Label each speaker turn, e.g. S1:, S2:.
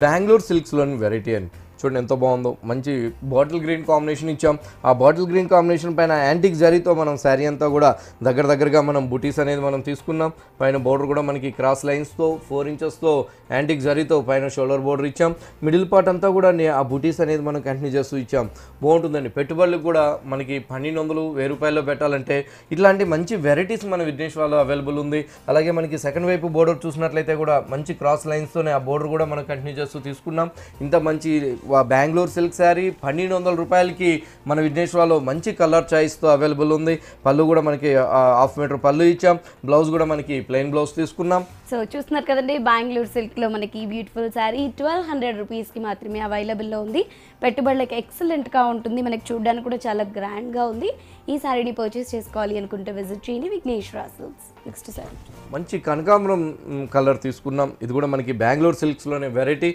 S1: Bangalore silk Ceylon variety and చూడండి ఎంతో బాగుందో మంచి బాటిల్ గ్రీన్ కాంబినేషన్ ఇచ్చాం ఆ బాటిల్ గ్రీన్ కాంబినేషన్ పైన యాంటిక్ జరీతో మనం శారీ అంతా కూడా దగ్గర దగ్గరగా మనం బుటీస్ అనేది మనం తీసుకున్నాం పైన బోర్డర్ కూడా మనకి క్రాస్ లైన్స్తో ఫోర్ ఇంచెస్తో యాంటిక్ జరీతో పైన షోల్డర్ బోర్డర్ ఇచ్చాం మిడిల్ పార్ట్ అంతా కూడా ఆ బుటీస్ అనేది మనం కంటిన్యూ చేస్తూ ఇచ్చాం బాగుంటుందండి పెట్టుబడులు కూడా మనకి పన్నెండు వందలు వెయ్యి రూపాయల్లో పెట్టాలంటే ఇట్లాంటి మంచి వెరైటీస్ మన వాళ్ళు అవైలబుల్ ఉంది అలాగే మనకి సెకండ్ వైపు బోర్డర్ చూసినట్లయితే కూడా మంచి క్రాస్ లైన్స్తోనే ఆ బోర్డర్ కూడా మనం కంటిన్యూ చేస్తూ తీసుకున్నాం ఇంత మంచి బెంగళూరు సిల్క్ శారీ పన్నెండు వందల రూపాయలకి మన విఘ్నేశ్వరలో మంచి కలర్ చాయిస్తో అవైలబుల్ ఉంది పళ్ళు కూడా మనకి హాఫ్ మీటర్ పళ్ళు ఇచ్చాం బ్లౌజ్ కూడా మనకి ప్లెయిన్ బ్లౌజ్ తీసుకున్నాం
S2: సో చూస్తున్నారు కదండి బెంగళూరు సిల్క్లో మనకి బ్యూటిఫుల్ శారీ ట్వెల్వ్ హండ్రెడ్ రూపీస్కి మాత్రమే అవైలబుల్లో ఉంది పెట్టుబడులకు ఎక్సలెంట్గా ఉంటుంది మనకి చూడడానికి కూడా చాలా గ్రాండ్గా ఉంది ఈ శారీని పర్చేస్ చేసుకోవాలి అనుకుంటే విజిట్ చేయండి విఘ్నేష్ నెక్స్ట్ శారీ
S1: మంచి కనకాంబరం కలర్ తీసుకున్నాం ఇది కూడా మనకి బెంగళూరు సిల్క్స్లోనే వెరైటీ